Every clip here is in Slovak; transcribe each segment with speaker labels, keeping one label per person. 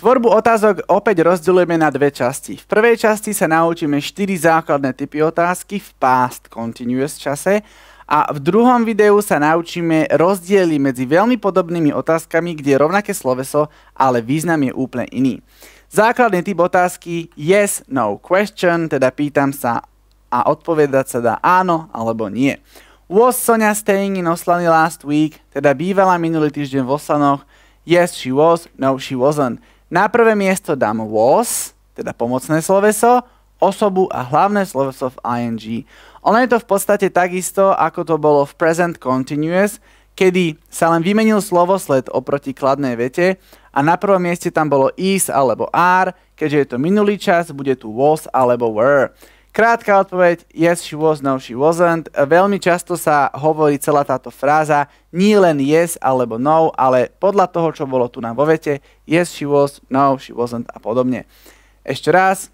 Speaker 1: Tvorbu otázok opäť rozdeľujeme na dve časti. V prvej časti sa naučíme 4 základné typy otázky v past continuous čase a v druhom videu sa naučíme rozdiely medzi veľmi podobnými otázkami, kde je rovnaké sloveso, ale význam je úplne iný. Základný typ otázky yes, no question, teda pýtam sa a odpovedať sa dá áno alebo nie. Was Sonia staying in Oslany last week? Teda bývala minulý týždeň v Oslanoch? Yes, she was. No, she wasn't. Na prvé miesto dám was, teda pomocné sloveso, osobu a hlavné sloveso v ing. Ono je to v podstate takisto, ako to bolo v present continuous, kedy sa len vymenil slovosled oproti kladnej vete a na prvom mieste tam bolo is alebo are, keďže je to minulý čas, bude tu was alebo were. Krátka odpoveď, yes she was, no she wasn't. Veľmi často sa hovorí celá táto fráza nie len yes alebo no, ale podľa toho, čo bolo tu na vo yes she was, no she wasn't a podobne. Ešte raz,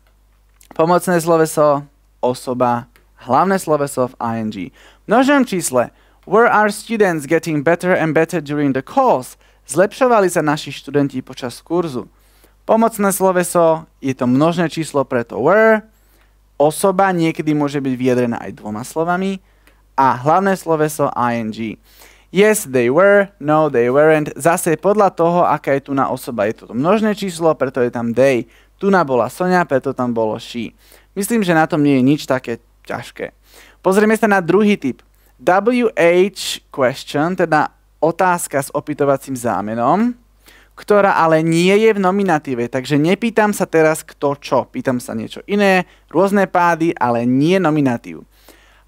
Speaker 1: pomocné sloveso, osoba, hlavné sloveso v ing. množnom čísle, were our students getting better and better during the course? Zlepšovali sa naši študenti počas kurzu. Pomocné sloveso je to množné číslo pre were, Osoba niekedy môže byť vyjadrená aj dvoma slovami a hlavné sloveso ing. Yes, they were, no, they weren't. Zase podľa toho, aká je tu na osoba. Je to množné číslo, preto je tam they. Tu na bola Sonia, preto tam bolo she. Myslím, že na tom nie je nič také ťažké. Pozrieme sa na druhý typ. WH question, teda otázka s opytovacím zámenom ktorá ale nie je v nominatíve. Takže nepýtam sa teraz kto čo. Pýtam sa niečo iné, rôzne pády, ale nie nominatív.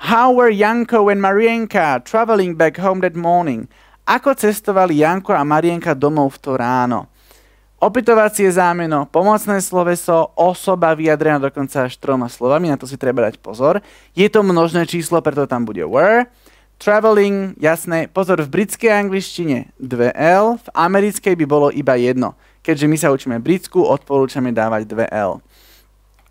Speaker 1: How were Janko and Marienka traveling back home that morning? Ako cestovali Janko a Marienka domov v to ráno? Opytovacie zámeno, pomocné sloveso, osoba vyjadrená dokonca až troma slovami, na to si treba dať pozor. Je to množné číslo, preto tam bude were. Traveling, jasné. Pozor, v britskej angličtine 2L, v americkej by bolo iba jedno. Keďže my sa učíme britsku, odporúčame dávať 2L.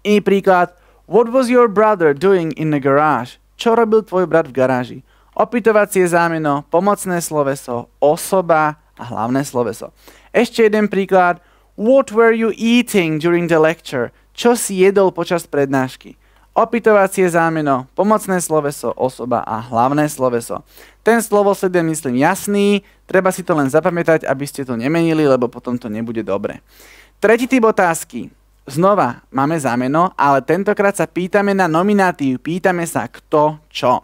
Speaker 1: Iný príklad. What was your brother doing in the garage? Čo robil tvoj brat v garáži? Opytovacie zámeno, pomocné sloveso, osoba a hlavné sloveso. Ešte jeden príklad. What were you eating during the lecture? Čo si jedol počas prednášky? opytovacie zámeno, pomocné sloveso, osoba a hlavné sloveso. Ten slovosed je, myslím, jasný, treba si to len zapamätať, aby ste to nemenili, lebo potom to nebude dobre. Tretí typ otázky. Znova máme zámeno, ale tentokrát sa pýtame na nominatív, pýtame sa kto čo.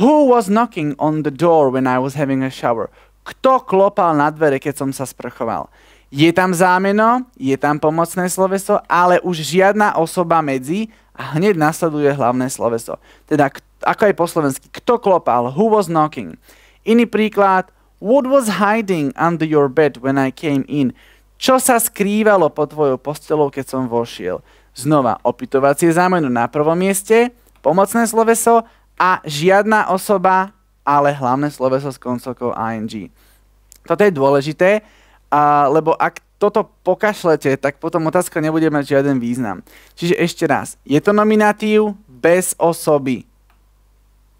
Speaker 1: Who was knocking on the door when I was having a shower? Kto klopal na dvere, keď som sa sprchoval? Je tam zámeno, je tam pomocné sloveso, ale už žiadna osoba medzi a hneď nasleduje hlavné sloveso. Teda, ako je po slovensky, kto klopal, who was knocking. Iný príklad, what was hiding under your bed when I came in? Čo sa skrývalo pod tvojou postelou, keď som vošiel? Znova, opytovacie zámeno na prvom mieste, pomocné sloveso a žiadna osoba, ale hlavné sloveso s koncovkou ing. Toto je dôležité, a, lebo ak toto pokašlete, tak potom otázka nebude mať žiaden význam. Čiže ešte raz, je to nominatív bez osoby.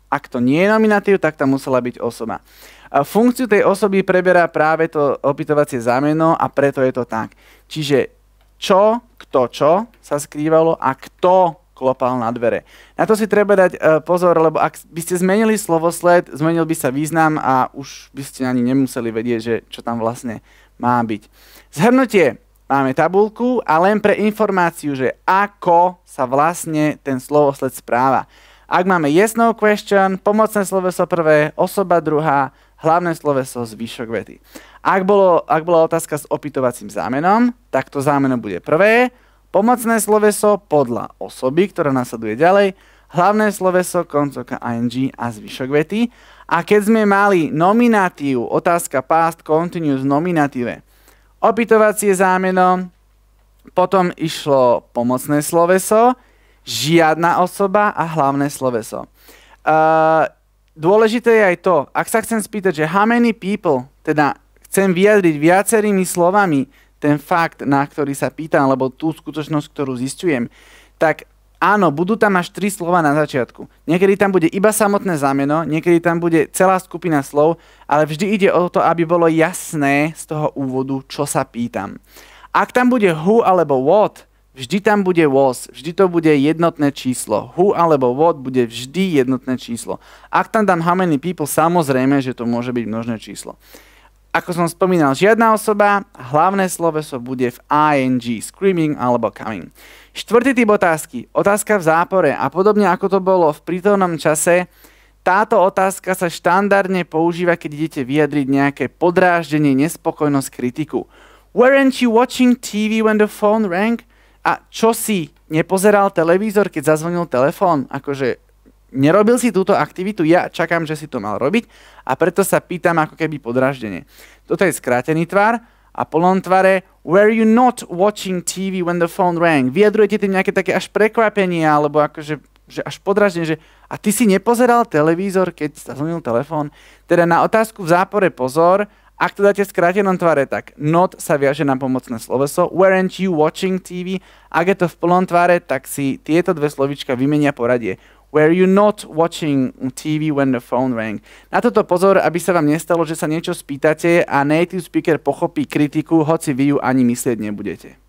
Speaker 1: Ak to nie je nominatív, tak tam musela byť osoba. A funkciu tej osoby preberá práve to opytovacie zámeno a preto je to tak. Čiže čo, kto čo sa skrývalo a kto klopal na dvere. Na to si treba dať uh, pozor, lebo ak by ste zmenili slovosled, zmenil by sa význam a už by ste ani nemuseli vedieť, že čo tam vlastne má byť. Zhrnutie. Máme tabulku a len pre informáciu, že ako sa vlastne ten slovosled správa. Ak máme yes, no question, pomocné sloveso prvé, osoba druhá, hlavné sloveso zvyšok vety. Ak, bolo, ak bola otázka s opytovacím zámenom, tak to zámeno bude prvé, Pomocné sloveso podľa osoby, ktorá nasleduje ďalej, hlavné sloveso, koncovka ing a zvyšok vety. A keď sme mali nominatív, otázka past continuous nominatíve, opytovacie zámeno, potom išlo pomocné sloveso, žiadna osoba a hlavné sloveso. Uh, dôležité je aj to, ak sa chcem spýtať, že how many people, teda chcem vyjadriť viacerými slovami, ten fakt, na ktorý sa pýtam, alebo tú skutočnosť, ktorú zistujem, tak áno, budú tam až tri slova na začiatku. Niekedy tam bude iba samotné zámeno, niekedy tam bude celá skupina slov, ale vždy ide o to, aby bolo jasné z toho úvodu, čo sa pýtam. Ak tam bude who alebo what, vždy tam bude was, vždy to bude jednotné číslo. Who alebo what bude vždy jednotné číslo. Ak tam dám how many people, samozrejme, že to môže byť množné číslo. Ako som spomínal, žiadna osoba, hlavné sloveso bude v ing, screaming alebo coming. Štvrtý typ otázky, otázka v zápore a podobne ako to bolo v prítomnom čase, táto otázka sa štandardne používa, keď idete vyjadriť nejaké podráždenie, nespokojnosť, kritiku. Weren't you watching TV when the phone rang? A čo si, nepozeral televízor, keď zazvonil telefón? Akože nerobil si túto aktivitu, ja čakám, že si to mal robiť a preto sa pýtam ako keby podraždenie. Toto je skrátený tvar a polon tvare Were you not watching TV when the phone rang? Vyjadrujete tým nejaké také až prekvapenie alebo akože že až podraždenie, že a ty si nepozeral televízor, keď zvonil telefón. Teda na otázku v zápore pozor, ak to dáte v skrátenom tvare, tak not sa viaže na pomocné sloveso, weren't you watching TV? Ak je to v plnom tvare, tak si tieto dve slovička vymenia poradie. Were you not watching TV when the phone rang? Na toto pozor, aby sa vám nestalo, že sa niečo spýtate a native speaker pochopí kritiku, hoci vy ju ani myslieť nebudete.